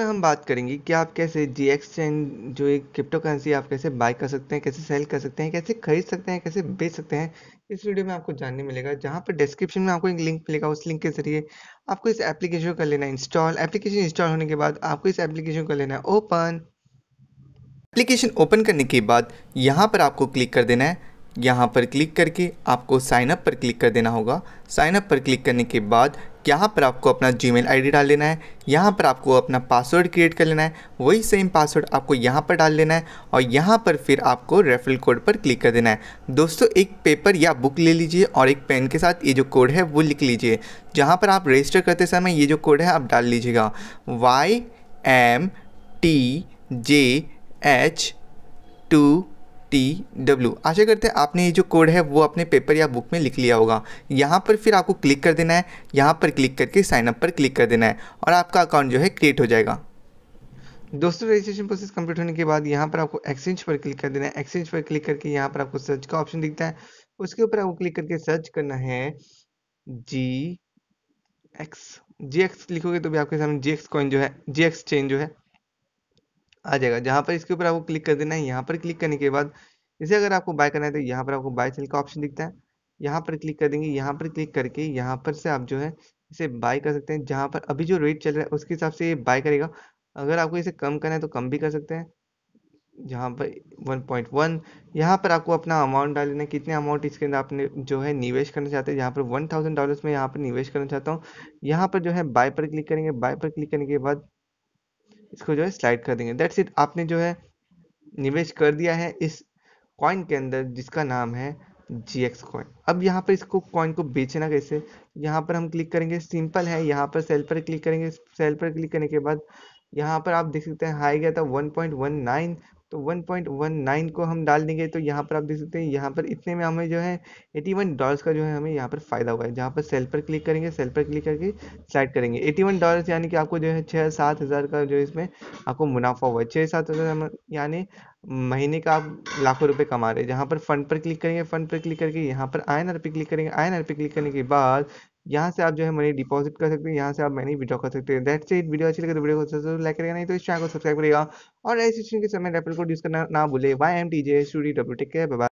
में हम बात करेंगे कि आप कैसे जी एक्सचेंज जो एक क्रिप्टो करेंसी आप कैसे बाय कर सकते हैं कैसे सेल कर सकते हैं कैसे खरीद सकते हैं कैसे बेच सकते हैं इस वीडियो में आपको जानने मिलेगा जहां पर डिस्क्रिप्शन में आपको एक लिंक मिलेगा उस लिंक के जरिए आपको इस एप्लीकेशन कर लेना इंस्टॉल एप्लीकेशन इंस्टॉल होने के बाद आपको इस एप्लीकेशन कर लेना ओपन एप्लीकेशन ओपन करने के बाद यहाँ पर आपको क्लिक कर देना है यहाँ पर क्लिक करके आपको साइनअप पर क्लिक कर देना होगा साइनअप पर क्लिक करने के बाद यहाँ पर आपको अपना आई डी डाल लेना है यहाँ पर आपको अपना पासवर्ड क्रिएट कर लेना है वही सेम पासवर्ड आपको यहाँ पर डाल लेना है और यहाँ पर फिर आपको रेफरल कोड पर क्लिक कर देना है दोस्तों एक पेपर या बुक ले लीजिए और एक पेन के साथ ये जो कोड है वो लिख लीजिए जहाँ पर आप रजिस्टर करते समय ये जो कोड है आप डाल लीजिएगा Y M T J H two T W आशा करते हैं आपने ये जो कोड है वो अपने पेपर या बुक में लिख लिया होगा यहाँ पर फिर आपको क्लिक कर देना है यहाँ पर क्लिक करके साइनअप पर क्लिक कर देना है और आपका अकाउंट जो है क्रिएट हो जाएगा दोस्तों रजिस्ट्रेशन प्रोसेस कंप्लीट होने के बाद यहाँ पर आपको एक्सचेंज पर क्लिक कर देना है एक्सचेंज पर क्लिक करके यहाँ पर आपको सर्च का ऑप्शन दिखता है उसके ऊपर आपको क्लिक करके सर्च करना है जी एक्स जी एक्स लिखोगे तो भी आपके सामने जी एक्स कॉइन जो है जी एक्स चेंज जो है आ जाएगा जहाँ पर इसके ऊपर आपको क्लिक कर देना है यहाँ पर क्लिक करने के बाद इसे अगर आपको बाय करना है तो यहाँ पर आपको बाय सेल का ऑप्शन दिखता है यहाँ पर क्लिक कर देंगे यहाँ पर क्लिक करके यहाँ पर से आप जो है इसे बाय कर सकते हैं जहाँ पर अभी जो रेट चल रहा है उसके हिसाब से ये बाय करेगा अगर आपको इसे कम करना है तो कम भी कर सकते हैं जहाँ पर 1.1 पॉइंट वन यहाँ पर आपको अपना अमाउंट डाल देना है कितने अमाउंट इसके अंदर आपने जो है निवेश करना चाहते हैं जहाँ पर वन थाउजेंड डॉलर्स में यहाँ पर निवेश करना चाहता हूँ यहाँ पर जो है बाय पर क्लिक करेंगे बाय पर क्लिक करने के बाद इसको जो है स्लाइड कर देंगे दैट्स इट आपने जो है निवेश कर दिया है इस कॉइन के अंदर जिसका नाम है जी एक्स कॉइन अब यहाँ पर इसको कॉइन को बेचना कैसे यहाँ पर हम क्लिक करेंगे सिंपल है यहाँ पर सेल पर क्लिक करेंगे सेल पर क्लिक करने के बाद यहाँ पर आप देख सकते हैं हाई गया था 1.19 तो 1.19 को हम डाल देंगे तो यहाँ पर आप देख सकते हैं यहाँ पर इतने में हमें जो है 81 डॉलर्स का जो है हमें यहाँ पर फ़ायदा हुआ है जहाँ पर सेल पर क्लिक करेंगे सेल पर क्लिक करके स्लाइड करेंगे 81 डॉलर्स यानी कि आपको जो है छः सात हज़ार का जो इसमें आपको मुनाफा हुआ है छः सात हज़ार यानी महीने का आप लाखों रुपए कमा रहे हैं जहाँ पर फंड पर क्लिक करेंगे फंड पर क्लिक करके यहाँ पर आई पे क्लिक करेंगे आई पे क्लिक करने के बाद यहाँ से आप जो है मनी डिपॉजिट कर सकते हैं यहाँ से आप मनी विड्रॉ कर सकते हैं दैट से वीडियो अच्छी लगे तो वीडियो को लाइक करेगा नहीं तो इस चैनल को सब्सक्राइब करेगा और रजिस्ट्रेशन के समय रेपल को यूज करना ना भूले Y M T J study W tech bye